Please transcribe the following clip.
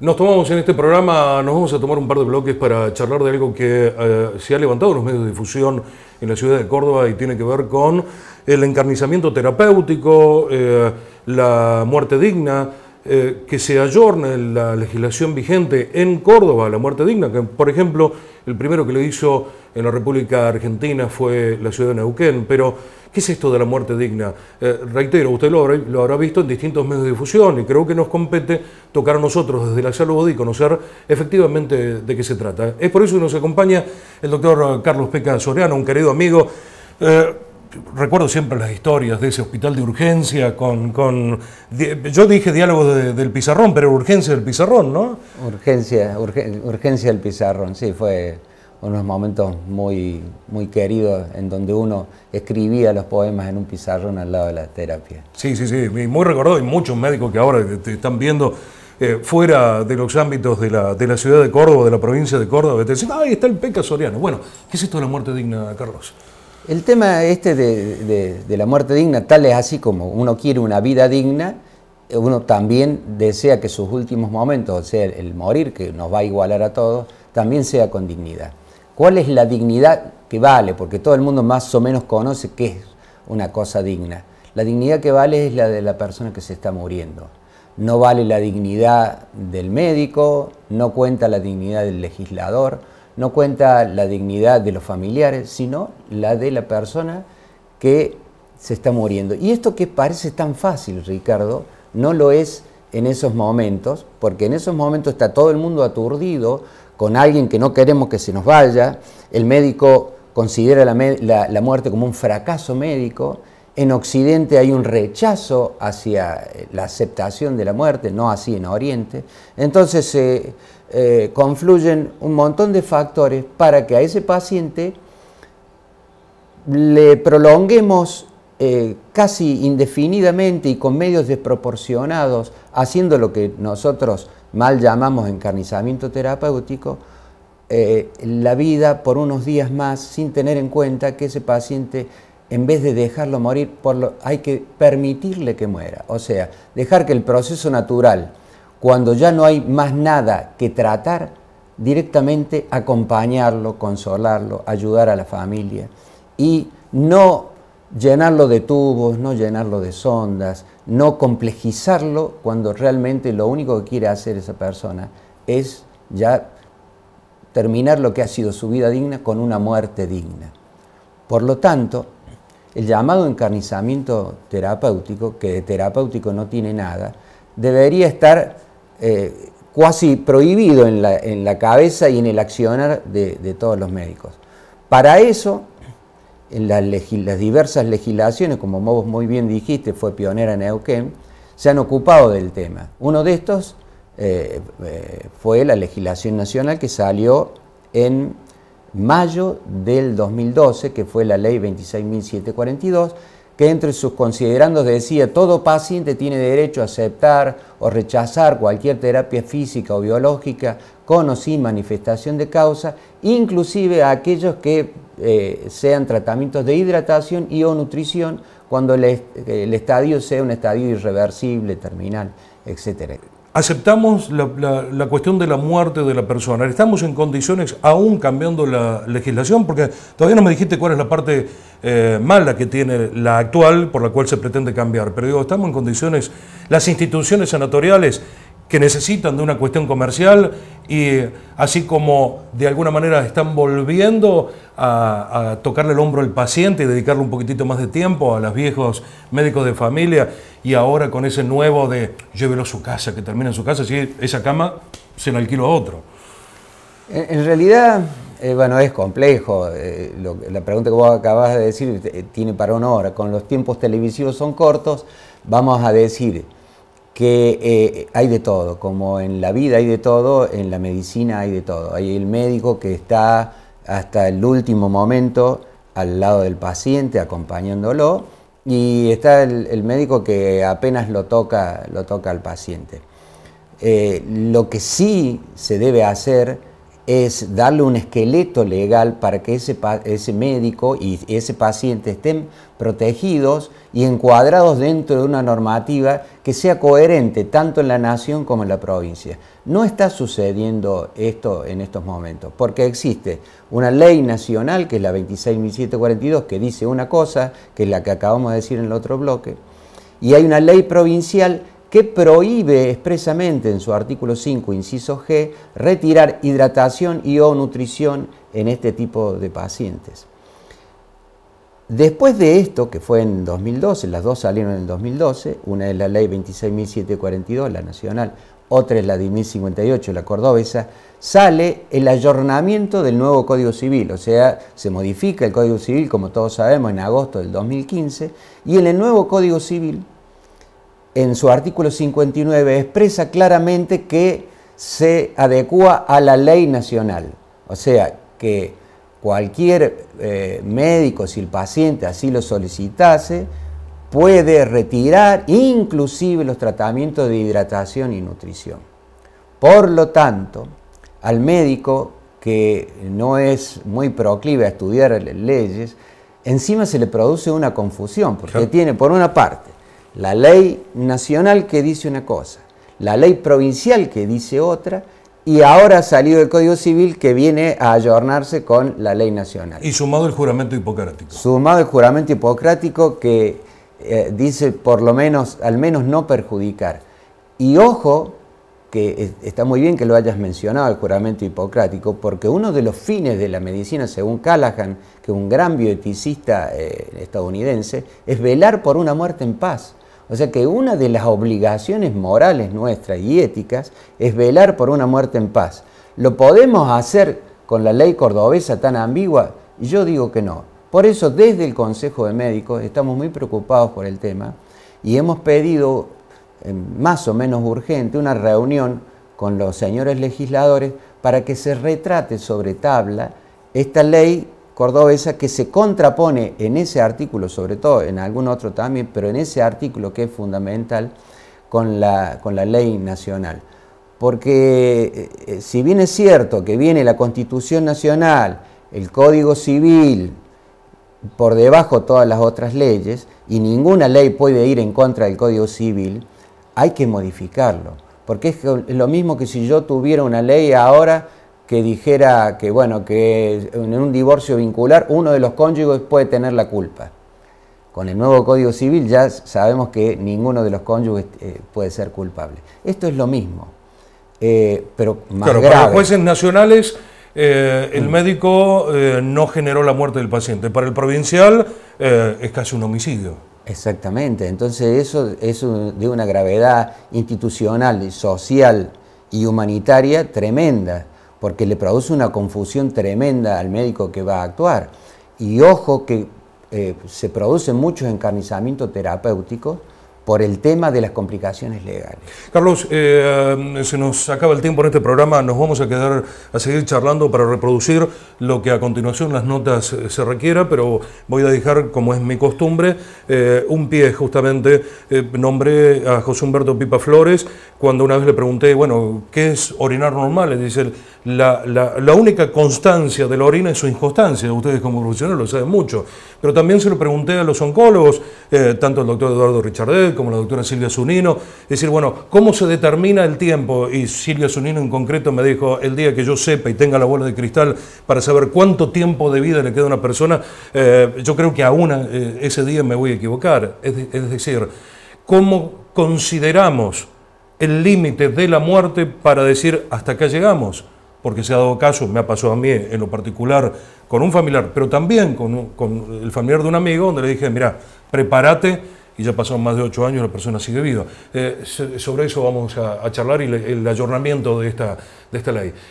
Nos tomamos en este programa, nos vamos a tomar un par de bloques para charlar de algo que eh, se ha levantado en los medios de difusión en la ciudad de Córdoba y tiene que ver con el encarnizamiento terapéutico, eh, la muerte digna, eh, que se ayorna en la legislación vigente en Córdoba, la muerte digna, que por ejemplo el primero que lo hizo en la República Argentina fue la ciudad de Neuquén, pero ¿Qué es esto de la muerte digna? Eh, reitero, usted lo habrá, visto en distintos medios de difusión y creo que nos compete tocar a nosotros desde la salud y conocer efectivamente de qué se trata. Es por eso que nos acompaña el doctor Carlos Peca Soriano, un querido amigo. Eh, recuerdo siempre las historias de ese hospital de urgencia con... yo dije diálogo del pizarrón, pero urgencia del pizarrón, ¿no? Urgencia, urgencia del pizarrón, sí, fue unos momentos muy, muy queridos en donde uno escribía los poemas en un pizarrón al lado de la terapia. Sí, sí, sí, muy recordado Hay muchos médicos que ahora te están viendo eh, fuera de los ámbitos de la, ciudad de Córdoba, de la provincia de Córdoba, te dicen, ay ahí está el Peca Soriano. Bueno, ¿qué es esto de la muerte digna, Carlos? El tema este de, de la muerte digna, tal es así como uno quiere una vida digna, uno también desea que sus últimos momentos, o sea, el morir, que nos va a igualar a todos, también sea con dignidad. ¿Cuál es la dignidad que vale? Porque todo el mundo más o menos conoce qué es una cosa digna. La dignidad que vale es la de la persona que se está muriendo. No vale la dignidad del médico, no cuenta la dignidad del legislador, no cuenta la dignidad de los familiares, sino la de la persona que se está muriendo. Y esto que parece tan fácil, Ricardo, no lo es en esos momentos, porque en esos momentos está todo el mundo aturdido con alguien que no queremos que se nos vaya, el médico considera la, muerte como un fracaso médico, en Occidente hay un rechazo hacia eh, la aceptación de la muerte, no así en Oriente. Entonces se eh, eh, confluyen un montón de factores para que a ese paciente le prolonguemos eh, casi indefinidamente y con medios desproporcionados, haciendo lo que nosotros mal llamamos encarnizamiento terapéutico, eh, la vida por unos días más sin tener en cuenta que ese paciente, en vez de dejarlo morir, por hay que permitirle que muera. O sea, dejar que el proceso natural, cuando ya no hay más nada que tratar, directamente acompañarlo, consolarlo, ayudar a la familia y no llenarlo de tubos, no llenarlo de sondas, no complejizarlo cuando realmente lo único que quiere hacer esa persona es ya terminar lo que ha sido su vida digna con una muerte digna. Por lo tanto, el llamado encarnizamiento terapéutico, que de terapéutico no tiene nada, debería estar eh, cuasi prohibido en la, cabeza y en el accionar de todos los médicos. Para eso en las, diversas legislaciones, como vos muy bien dijiste, fue pionera en Neuquén, se han ocupado del tema. Uno de estos eh, eh, fue la legislación nacional que salió en mayo del 2012, que fue la ley 26.742, que entre sus considerandos decía, todo paciente tiene derecho a aceptar o rechazar cualquier terapia física o biológica con o sin manifestación de causa, inclusive a aquellos que eh, sean tratamientos de hidratación y o nutrición cuando el, el estadio sea un estadio irreversible, terminal, etc aceptamos la, cuestión de la muerte de la persona. Estamos en condiciones, aún cambiando la legislación, porque todavía no me dijiste cuál es la parte eh, mala que tiene la actual por la cual se pretende cambiar, pero digo, estamos en condiciones, las instituciones sanatoriales que necesitan de una cuestión comercial y así como de alguna manera están volviendo a, tocarle el hombro al paciente y dedicarle un poquitito más de tiempo a los viejos médicos de familia y ahora con ese nuevo de llévelo a su casa, que termina en su casa, si esa cama se la alquilo a otro. En, realidad, eh, bueno, es complejo. Eh, la pregunta que vos acabas de decir eh, tiene para una hora. Con los tiempos televisivos son cortos, vamos a decir que eh, hay de todo, como en la vida hay de todo, en la medicina hay de todo. Hay el médico que está hasta el último momento al lado del paciente, acompañándolo, y está el, médico que apenas lo toca, lo toca al paciente. Eh, lo que sí se debe hacer es darle un esqueleto legal para que ese, ese médico y ese paciente estén protegidos y encuadrados dentro de una normativa que sea coherente tanto en la nación como en la provincia. No está sucediendo esto en estos momentos, porque existe una ley nacional, que es la 26.742, que dice una cosa, que es la que acabamos de decir en el otro bloque, y hay una ley provincial que prohíbe expresamente en su artículo 5, inciso G, retirar hidratación y o nutrición en este tipo de pacientes. Después de esto, que fue en 2012, las dos salieron en 2012, una es la ley 26.742, la nacional, otra es la 10.058, la cordobesa, sale el ayornamiento del nuevo Código Civil, o sea, se modifica el Código Civil, como todos sabemos, en agosto del 2015, y en el nuevo Código Civil en su artículo 59 expresa claramente que se adecua a la ley nacional. O sea, que cualquier eh, médico, si el paciente así lo solicitase, puede retirar inclusive los tratamientos de hidratación y nutrición. Por lo tanto, al médico que no es muy proclive a estudiar las leyes, encima se le produce una confusión, porque tiene por una parte la ley nacional que dice una cosa, la ley provincial que dice otra, y ahora ha salido el Código Civil que viene a ayornarse con la ley nacional. Y sumado el juramento hipocrático. Sumado el juramento hipocrático que eh, dice por lo menos, al menos no perjudicar. Y ojo, que está muy bien que lo hayas mencionado, el juramento hipocrático, porque uno de los fines de la medicina, según Callahan, que es un gran bioeticista eh, estadounidense, es velar por una muerte en paz. O sea que una de las obligaciones morales nuestras y éticas es velar por una muerte en paz. ¿Lo podemos hacer con la ley cordobesa tan ambigua? Yo digo que no. Por eso desde el Consejo de Médicos estamos muy preocupados por el tema y hemos pedido eh, más o menos urgente una reunión con los señores legisladores para que se retrate sobre tabla esta ley esa que se contrapone en ese artículo, sobre todo en algún otro también, pero en ese artículo que es fundamental con la, ley nacional. Porque eh, eh, si bien es cierto que viene la Constitución Nacional, el Código Civil, por debajo todas las otras leyes, y ninguna ley puede ir en contra del Código Civil, hay que modificarlo. Porque es lo mismo que si yo tuviera una ley ahora que dijera que, bueno, que en un divorcio vincular uno de los cónyuges puede tener la culpa. Con el nuevo Código Civil ya sabemos que ninguno de los cónyuges eh, puede ser culpable. Esto es lo mismo, eh, pero Para los jueces nacionales, eh, el mm. médico no generó la muerte del paciente. Para el provincial, es casi un homicidio. Exactamente. Entonces eso es de una gravedad institucional, social y humanitaria tremenda porque le produce una confusión tremenda al médico que va a actuar. Y ojo que eh, se producen muchos encarnizamientos terapéuticos por el tema de las complicaciones legales. Carlos, eh, mm, se nos acaba el tiempo en este programa, nos vamos a quedar a seguir charlando para reproducir lo que a continuación las notas eh, se requiera, pero voy a dejar, como es mi costumbre, eh, un pie justamente. nombré a José Humberto Pipa Flores cuando una vez le pregunté, bueno, ¿qué es orinar normal? dice, la, única constancia de la orina es su inconstancia, ustedes como profesionales lo saben mucho, pero también se lo pregunté a los oncólogos, tanto el doctor Eduardo Richardet, como la doctora Silvia Zunino, decir, bueno, ¿cómo se determina el tiempo? Y Silvia Zunino en concreto me dijo, el día que yo sepa y tenga la bola de cristal para saber cuánto tiempo de vida le queda a una persona, eh, yo creo que aún eh, ese día me voy a equivocar. Es, decir, ¿cómo consideramos el límite de la muerte para decir hasta acá llegamos? porque se ha dado caso, me ha pasado a mí en lo particular con un familiar, pero también con, con el familiar de un amigo, donde le dije, mira, prepárate y ya pasaron más de ocho años, la persona sigue viva. Eh, sobre eso vamos a, charlar y el ayornamiento de esta, de esta ley.